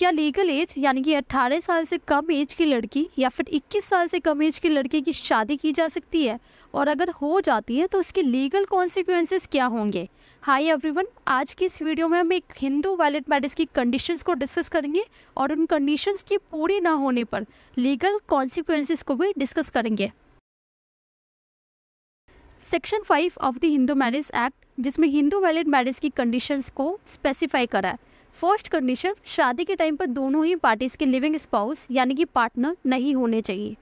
क्या legal as यानी कि 18 साल से कम एज की लड़की या फिर 21 साल से कम एज की लड़के की शादी की जा सकती है और अगर हो जाती है तो उसके लीगल कॉन्सिक्वेंसेस क्या होंगे हाय एवरीवन आज की इस वीडियो में हम एक हिंदू वैलिड मैरिज की कंडीशंस को डिस्कस करेंगे और उन कंडीशंस की पूरी ना होने पर लीगल कॉन्सिक्वेंसेस को भी डिस्कस करेंगे section five of the Hindu marriage act जिसमें हिंदू वैलिड मैरिज की कंडीशंस को स्पेसिफाई करा है फर्स्ट कंडीशन शादी के टाइम पर दोनों ही पार्टीज के लिविंग स्पाउस यानी कि पार्टनर नहीं होने चाहिए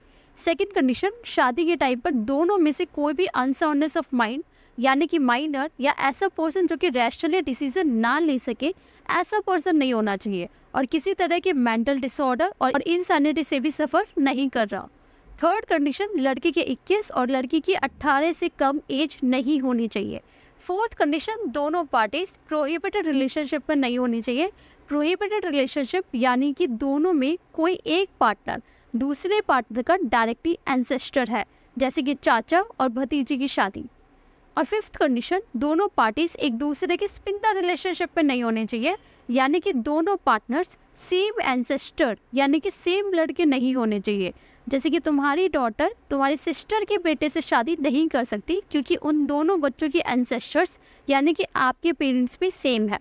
सेकंड कंडीशन शादी के टाइम पर दोनों में से कोई भी अनसाउंडनेस ऑफ माइंड यानी कि माइनर या ऐसा पर्सन जो कि रैशनली डिसीजन ना ले सके ऐसा पर्सन नहीं होना चाहिए और किसी तरह के मेंटल डिसऑर्डर और इनसैनिटी से भी सफ़र नहीं कर रहा थर्ड कंडीशन लड़की के 21 और लड़की की 18 से कम एज नहीं होनी चाहिए फोर्थ कंडीशन दोनों पार्टीज प्रोहिबिटेड रिलेशनशिप में नहीं होनी चाहिए प्रोहिबिटेड रिलेशनशिप यानी कि दोनों में कोई एक पार्टनर दूसरे पार्टनर का डायरेक्टली एंसेस्टर है जैसे कि चाचा और भतीजी की शादी और फिफ्थ कंडीशन दोनों पार्टीज एक दूसरे के स्पिंदा रिलेशनशिप में नहीं होने चाहिए यानी कि दोनों पार्टनर्स सेम एंसेस्टर यानी कि सेम ब्लड के नहीं होने चाहिए जैसे कि तुम्हारी डॉटर तुम्हारी सिस्टर के बेटे से शादी नहीं कर सकती क्योंकि उन दोनों बच्चों के एंसेस्टर्स यानी कि आपके पेरेंट्स भी सेम है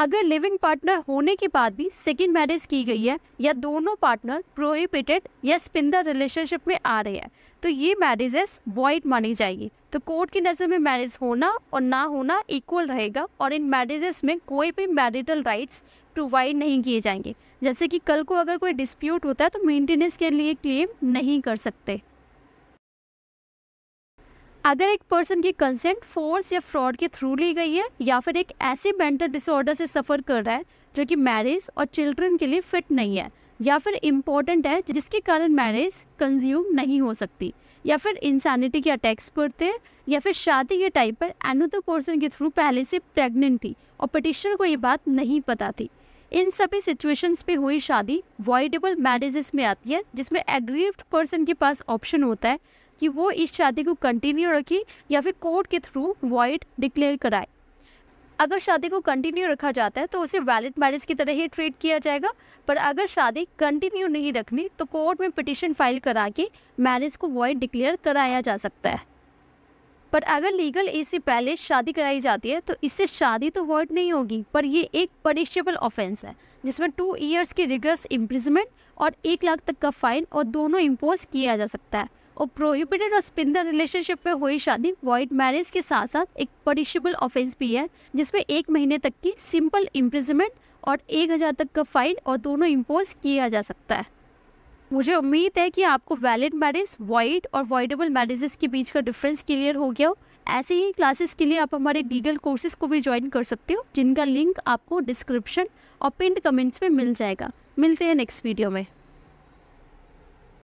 अगर लिविंग पार्टनर होने के बाद भी सेकेंड मैरिज की गई है या दोनों पार्टनर प्रोहिबिटेड या स्पिंदर रिलेशनशिप में आ रहे हैं तो ये मैरिजेस वॉइड मानी जाएगी तो कोर्ट की नज़र में मैरिज होना और ना होना इक्वल रहेगा और इन मैरिजेस में कोई भी मैरिटल राइट्स प्रोवाइड नहीं किए जाएंगे जैसे कि कल को अगर कोई डिस्प्यूट होता है तो मेंटेनेंस के लिए क्लेम नहीं कर सकते अगर एक पर्सन की कंसेंट फोर्स या फ्रॉड के थ्रू ली गई है या फिर एक ऐसे मेंटल डिसऑर्डर से सफ़र कर रहा है जो कि मैरिज और चिल्ड्रन के लिए फिट नहीं है या फिर इम्पोर्टेंट है जिसके कारण मैरिज कंज्यूम नहीं हो सकती या फिर इंसानिटी के अटैक्स पड़ते हैं या फिर शादी के टाइप पर अनदर पर्सन के थ्रू पहले से प्रेग्नेंट थी और पटिशनर को ये बात नहीं पता थी इन सभी सिचुएशंस पे हुई शादी वॉइडेबल मैरिजेस में आती है जिसमें एग्रीव्ड पर्सन के पास ऑप्शन होता है कि वो इस शादी को कंटिन्यू रखे या फिर कोर्ट के थ्रू वॉइड डिक्लेयर कराए अगर शादी को कंटिन्यू रखा जाता है तो उसे वैलिड मैरिज की तरह ही ट्रीट किया जाएगा पर अगर शादी कंटिन्यू नहीं रखनी तो कोर्ट में पिटिशन फाइल करा के मैरिज को वॉइड डिक्लेयर कराया जा सकता है पर अगर लीगल एज से पहले शादी कराई जाती है तो इससे शादी तो वॉइड नहीं होगी पर यह एक पनिशेबल ऑफेंस है जिसमें टू ईयर्स की रिग्रेस इम्प्रिजमेंट और एक लाख तक का फाइन और दोनों इम्पोज किया जा सकता है और प्रोहिबिटेड और स्पिंदर रिलेशनशिप में हुई शादी वाइड मैरिज के साथ साथ एक पनिशेबल ऑफेंस भी है जिसमें एक महीने तक की सिंपल इम्प्रिजमेंट और एक हज़ार तक का फाइन और दोनों इम्पोज किया जा सकता है मुझे उम्मीद है कि आपको वैलिड मैरिज वाइड और वाइडेबल मैरिजेस के बीच का डिफरेंस क्लियर हो गया हो ऐसे ही क्लासेस के लिए आप हमारे लीगल कोर्सेज को भी ज्वाइन कर सकते हो जिनका लिंक आपको डिस्क्रिप्शन और पिंड कमेंट्स में मिल जाएगा मिलते हैं नेक्स्ट वीडियो में